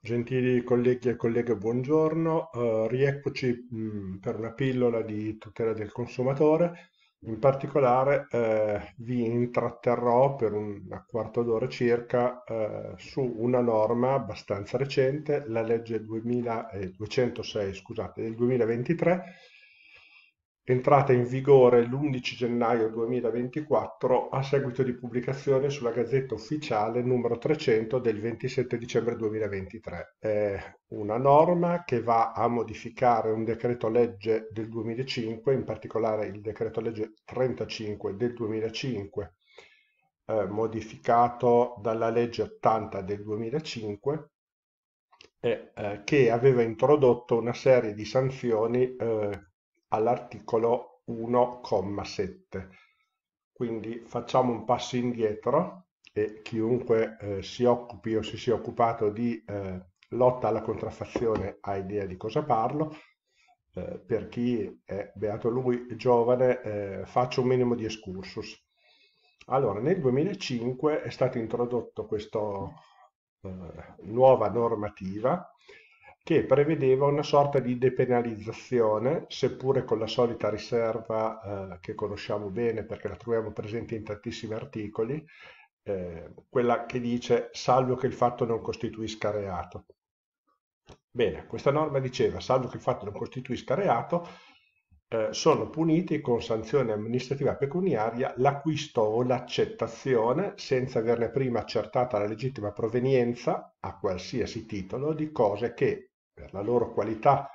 Gentili colleghi e colleghe, buongiorno. Uh, rieccoci mh, mm, per una pillola di tutela del consumatore. In particolare eh, vi intratterrò per un quarto d'ora circa eh, su una norma abbastanza recente, la legge 206 eh, scusate, del 2023, entrata in vigore l'11 gennaio 2024 a seguito di pubblicazione sulla Gazzetta Ufficiale numero 300 del 27 dicembre 2023. È una norma che va a modificare un decreto legge del 2005, in particolare il decreto legge 35 del 2005, eh, modificato dalla legge 80 del 2005, eh, che aveva introdotto una serie di sanzioni eh, all'articolo 1,7. Quindi facciamo un passo indietro e chiunque eh, si occupi o si sia occupato di eh, lotta alla contraffazione ha idea di cosa parlo. Eh, per chi è beato lui giovane, eh, faccio un minimo di excursus. Allora, nel 2005 è stata introdotta questa eh, nuova normativa che prevedeva una sorta di depenalizzazione, seppure con la solita riserva eh, che conosciamo bene perché la troviamo presente in tantissimi articoli, eh, quella che dice salvo che il fatto non costituisca reato. Bene, questa norma diceva salvo che il fatto non costituisca reato, eh, sono puniti con sanzione amministrativa pecuniaria l'acquisto o l'accettazione, senza averne prima accertata la legittima provenienza, a qualsiasi titolo, di cose che per la loro qualità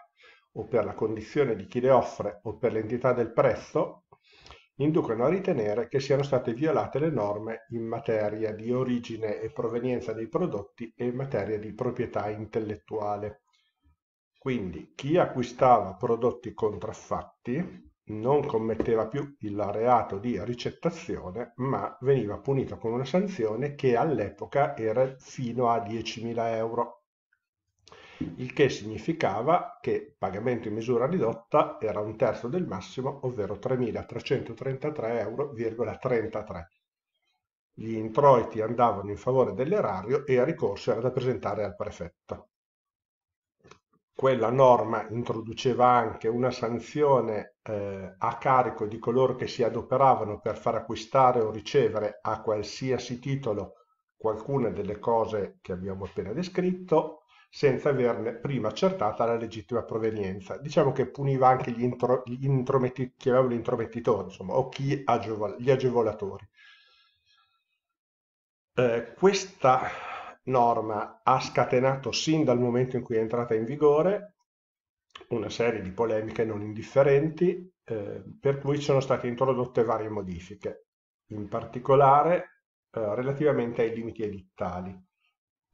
o per la condizione di chi le offre o per l'entità del prezzo, inducono a ritenere che siano state violate le norme in materia di origine e provenienza dei prodotti e in materia di proprietà intellettuale. Quindi chi acquistava prodotti contraffatti non commetteva più il reato di ricettazione, ma veniva punito con una sanzione che all'epoca era fino a 10.000 euro il che significava che pagamento in misura ridotta era un terzo del massimo, ovvero 3.333,33 euro. Gli introiti andavano in favore dell'erario e il ricorso era da presentare al prefetto. Quella norma introduceva anche una sanzione eh, a carico di coloro che si adoperavano per far acquistare o ricevere a qualsiasi titolo qualcuna delle cose che abbiamo appena descritto, senza averne prima accertata la legittima provenienza. Diciamo che puniva anche gli, intro, gli intrometti, chiamavano intromettitori, insomma, o chi agevol, gli agevolatori. Eh, questa norma ha scatenato sin dal momento in cui è entrata in vigore una serie di polemiche non indifferenti, eh, per cui sono state introdotte varie modifiche, in particolare eh, relativamente ai limiti edittali.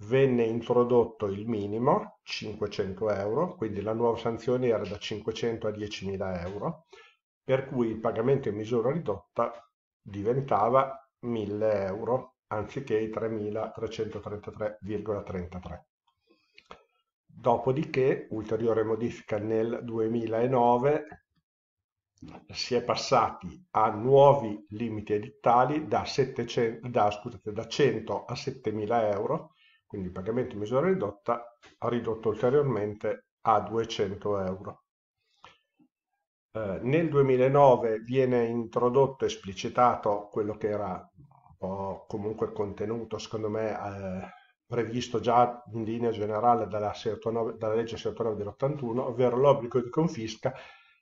Venne introdotto il minimo, 500 euro, quindi la nuova sanzione era da 500 a 10.000 euro, per cui il pagamento in misura ridotta diventava 1.000 euro anziché i 3.333,33. Dopodiché, ulteriore modifica nel 2009, si è passati a nuovi limiti edittali da, 700, da, scusate, da 100 a 7.000 euro quindi il pagamento in misura ridotta ha ridotto ulteriormente a 200 euro. Eh, nel 2009 viene introdotto, esplicitato quello che era un po' comunque contenuto, secondo me, eh, previsto già in linea generale dalla, 69, dalla legge 69 dell'81, ovvero l'obbligo di confisca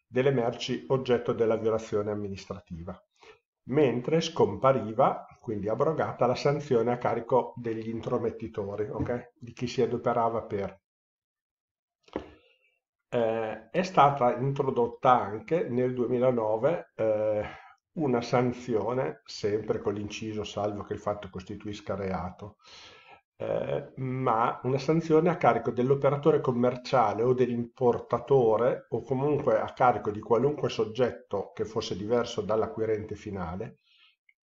delle merci oggetto della violazione amministrativa mentre scompariva, quindi abrogata, la sanzione a carico degli intromettitori, okay? di chi si adoperava per. Eh, è stata introdotta anche nel 2009 eh, una sanzione, sempre con l'inciso salvo che il fatto costituisca reato, eh, ma una sanzione a carico dell'operatore commerciale o dell'importatore o comunque a carico di qualunque soggetto che fosse diverso dall'acquirente finale.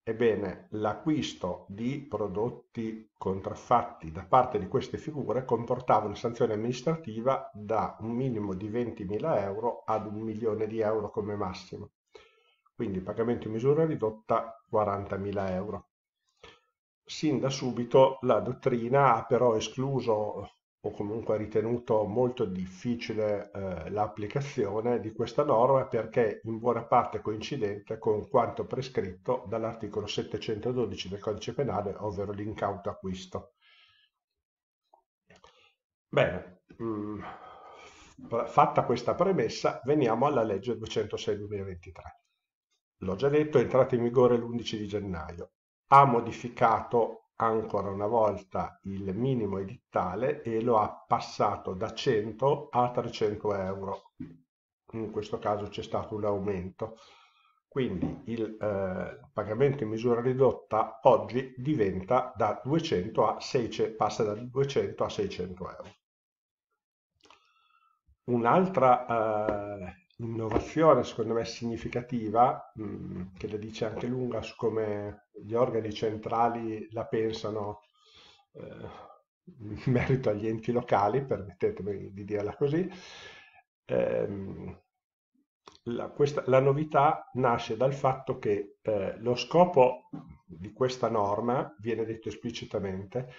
Ebbene, l'acquisto di prodotti contraffatti da parte di queste figure comportava una sanzione amministrativa da un minimo di 20.000 euro ad un milione di euro come massimo. Quindi pagamento in misura ridotta 40.000 euro. Sin da subito la dottrina ha però escluso o comunque ritenuto molto difficile eh, l'applicazione di questa norma perché in buona parte coincidente con quanto prescritto dall'articolo 712 del codice penale, ovvero l'incauto acquisto. Bene, mh, mm, fatta questa premessa, veniamo alla legge 206-2023. L'ho già detto, è entrata in vigore l'11 di gennaio ha modificato ancora una volta il minimo edittale e lo ha passato da 100 a 300 euro. In questo caso c'è stato un aumento. Quindi il eh, pagamento in misura ridotta oggi diventa da 200 a 600, passa da 200 a 600 euro. Un'altra eh, innovazione secondo me significativa, mh, mm, che la dice anche lunga su come gli organi centrali la pensano eh, in merito agli enti locali, permettetemi di dirla così, eh, la, questa, la, novità nasce dal fatto che eh, lo scopo di questa norma, viene detto esplicitamente,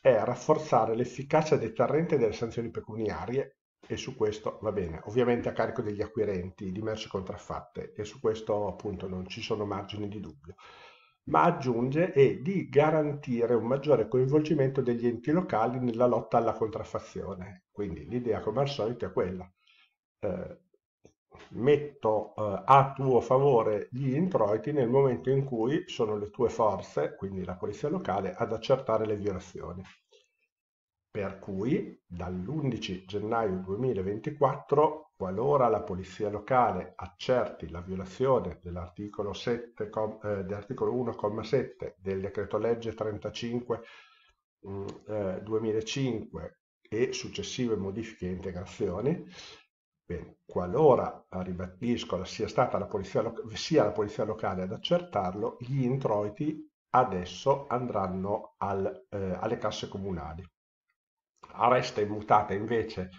è rafforzare l'efficacia deterrente delle sanzioni pecuniarie e su questo va bene, ovviamente a carico degli acquirenti di merci contraffatte e su questo appunto non ci sono margini di dubbio ma aggiunge e di garantire un maggiore coinvolgimento degli enti locali nella lotta alla contraffazione. Quindi l'idea, come al solito, è quella. Eh, metto eh, a tuo favore gli introiti nel momento in cui sono le tue forze, quindi la polizia locale, ad accertare le violazioni. Per cui dall'11 gennaio 2024 Qualora la polizia locale accerti la violazione dell'articolo eh, uno comma sette del decreto-legge 35 mh, mm, eh, 2005 e successive modifiche e integrazioni, Bene. Qualora, ribadisco, sia, stata la polizia, sia la polizia locale ad accertarlo, gli introiti adesso andranno al, eh, alle casse comunali. Resta immutata invece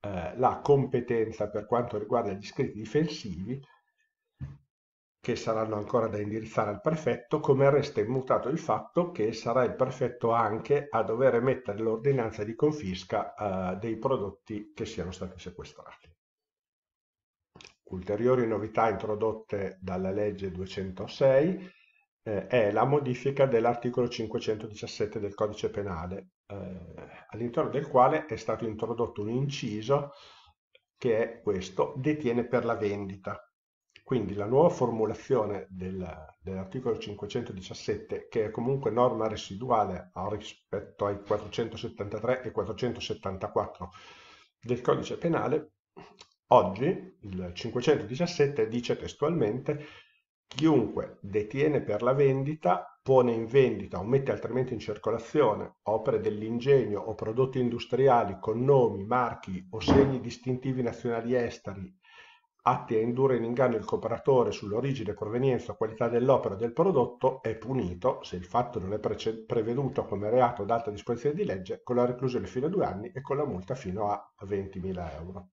eh, la competenza per quanto riguarda gli scritti difensivi, che saranno ancora da indirizzare al prefetto, come resta immutato il fatto che sarà il prefetto anche a dover emettere l'ordinanza di confisca eh, dei prodotti che siano stati sequestrati. Ulteriori novità introdotte dalla legge 206 eh, è la modifica dell'articolo 517 del codice penale, eh, all'interno del quale è stato introdotto un inciso che è questo, detiene per la vendita. Quindi la nuova formulazione del, dell'articolo 517, che è comunque norma residuale rispetto ai 473 e 474 del codice penale, oggi il 517 dice testualmente Chiunque detiene per la vendita, pone in vendita o mette altrimenti in circolazione opere dell'ingegno o prodotti industriali con nomi, marchi o segni distintivi nazionali esteri atti a indurre in inganno il compratore sull'origine, provenienza o qualità dell'opera o del prodotto, è punito, se il fatto non è prece- preveduto come reato ad altra disposizione di legge, con la reclusione fino a due anni e con la multa fino a 20.000 euro.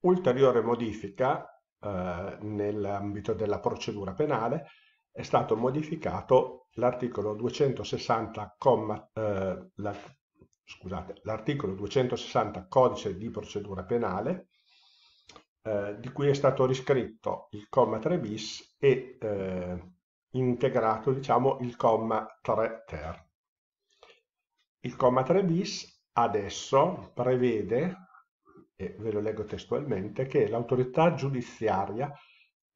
Ulteriore modifica eh, nell'ambito della procedura penale, è stato modificato l'articolo 260, eh, scusate, l'articolo 260 codice di procedura penale, eh, di cui è stato riscritto il comma 3 bis e eh, integrato diciamo, il comma 3 ter. Il comma 3 bis adesso prevede e ve lo leggo testualmente, che l'autorità giudiziaria,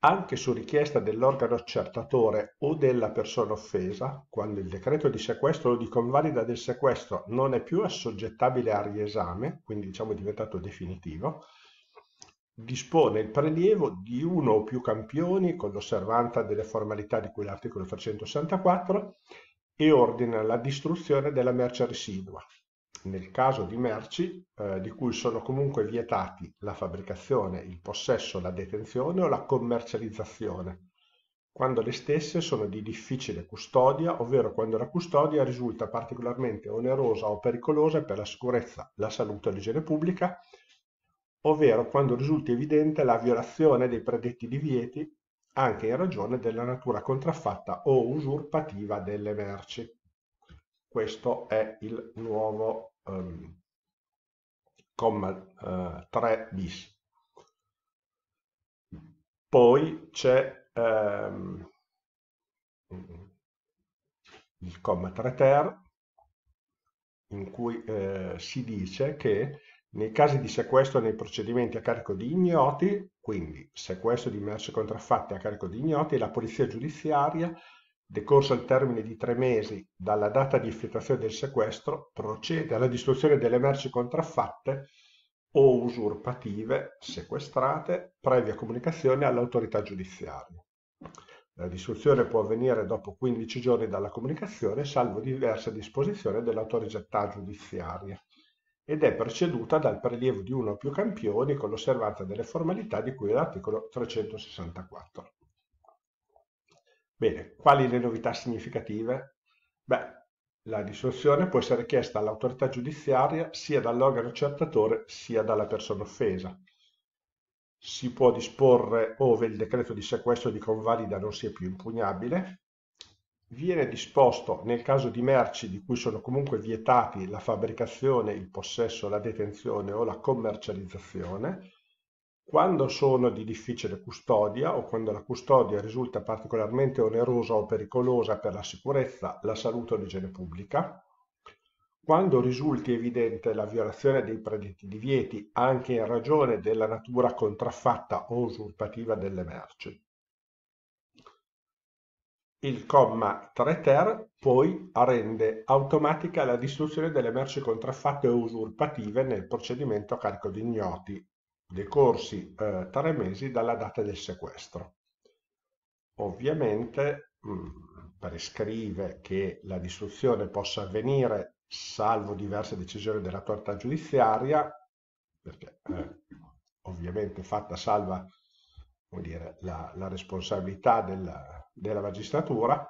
anche su richiesta dell'organo accertatore o della persona offesa, quando il decreto di sequestro o di convalida del sequestro non è più assoggettabile a riesame, quindi diciamo è diventato definitivo, dispone il prelievo di uno o più campioni con l'osservanza delle formalità di cui l'articolo 364 e ordina la distruzione della merce residua, nel caso di merci eh, di cui sono comunque vietati la fabbricazione, il possesso, la detenzione o la commercializzazione, quando le stesse sono di difficile custodia ovvero quando la custodia risulta particolarmente onerosa o pericolosa per la sicurezza, la salute o l'igiene pubblica, ovvero quando risulti evidente la violazione dei predetti divieti anche in ragione della natura contraffatta o usurpativa delle merci. Questo è il nuovo um, comma uh, eh, 3 bis. Poi c'è um, il comma 3 ter in cui eh, si dice che nei casi di sequestro nei procedimenti a carico di ignoti, quindi sequestro di merce contraffatte a carico di ignoti, la polizia giudiziaria Decorso il termine di tre mesi dalla data di effettuazione del sequestro, procede alla distruzione delle merci contraffatte o usurpative sequestrate previa comunicazione all'autorità giudiziaria. La distruzione può avvenire dopo 15 giorni dalla comunicazione, salvo diverse disposizioni dell'autorità giudiziaria, ed è preceduta dal prelievo di uno o più campioni con l'osservanza delle formalità di cui l'articolo 364. Bene, quali le novità significative? Beh, la dissoluzione può essere chiesta all'autorità giudiziaria sia dall'organo accertatore sia dalla persona offesa. Si può disporre ove il decreto di sequestro di convalida non sia più impugnabile. Viene disposto nel caso di merci di cui sono comunque vietati la fabbricazione, il possesso, la detenzione o la commercializzazione quando sono di difficile custodia o quando la custodia risulta particolarmente onerosa o pericolosa per la sicurezza, la salute o l'igiene pubblica. Quando risulti evidente la violazione dei predetti divieti anche in ragione della natura contraffatta o usurpativa delle merci. Il comma 3 ter poi rende automatica la distruzione delle merci contraffatte o usurpative nel procedimento a carico di ignoti decorsi eh, tre mesi dalla data del sequestro. Ovviamente mh, mm, prescrive che la distruzione possa avvenire salvo diverse decisioni dell'autorità giudiziaria, perché eh, ovviamente fatta salva dire, la, la, responsabilità della, della magistratura,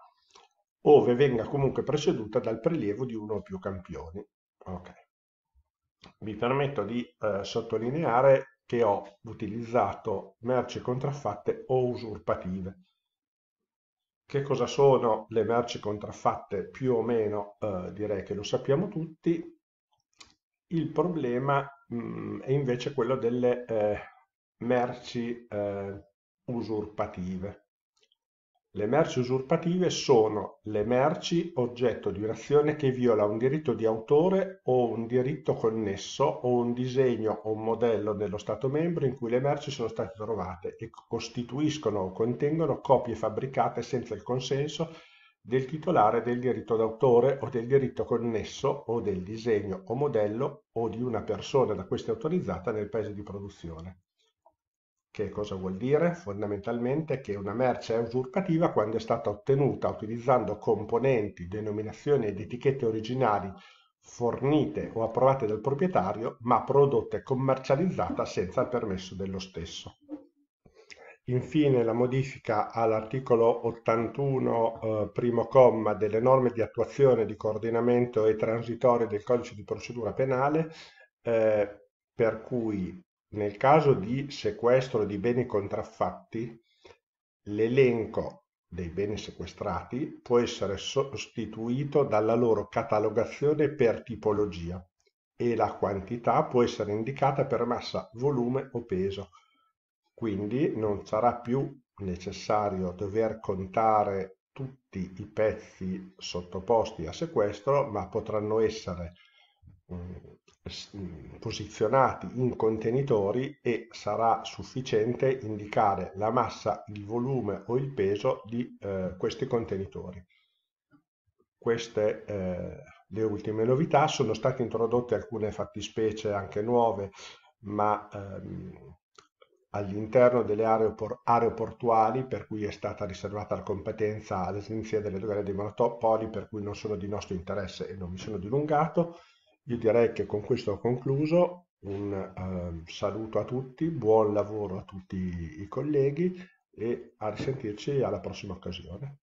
ove venga comunque preceduta dal prelievo di uno o più campioni. Okay. Mi permetto di eh, sottolineare che ho utilizzato merci contraffatte o usurpative. Che cosa sono le merci contraffatte? Più o meno eh, direi che lo sappiamo tutti. Il problema mh, mm, è invece quello delle eh, merci eh, usurpative. Le merci usurpative sono le merci oggetto di un'azione che viola un diritto di autore o un diritto connesso o un disegno o un modello nello Stato membro in cui le merci sono state trovate e costituiscono o contengono copie fabbricate senza il consenso del titolare del diritto d'autore o del diritto connesso o del disegno o modello o di una persona da queste autorizzata nel paese di produzione. Che cosa vuol dire? Fondamentalmente che una merce è usurpativa quando è stata ottenuta utilizzando componenti, denominazioni ed etichette originali fornite o approvate dal proprietario, ma prodotta e commercializzata senza il permesso dello stesso. Infine la modifica all'articolo 81 eh, primo comma delle norme di attuazione, di coordinamento e transitorie del codice di procedura penale, eh, per cui nel caso di sequestro di beni contraffatti, l'elenco dei beni sequestrati può essere sostituito dalla loro catalogazione per tipologia e la quantità può essere indicata per massa, volume o peso. Quindi non sarà più necessario dover contare tutti i pezzi sottoposti a sequestro, ma potranno essere Mm, mm, posizionati in contenitori e sarà sufficiente indicare la massa, il volume o il peso di eh, questi contenitori. Queste eh, le ultime novità, sono state introdotte alcune fattispecie anche nuove, ma ehm, all'interno delle aree aeroportuali per cui è stata riservata la competenza all'Agenzia delle Dogane dei Monopoli per cui non sono di nostro interesse e non mi sono dilungato io direi che con questo ho concluso, un eh, saluto a tutti, buon lavoro a tutti i colleghi e a risentirci alla prossima occasione.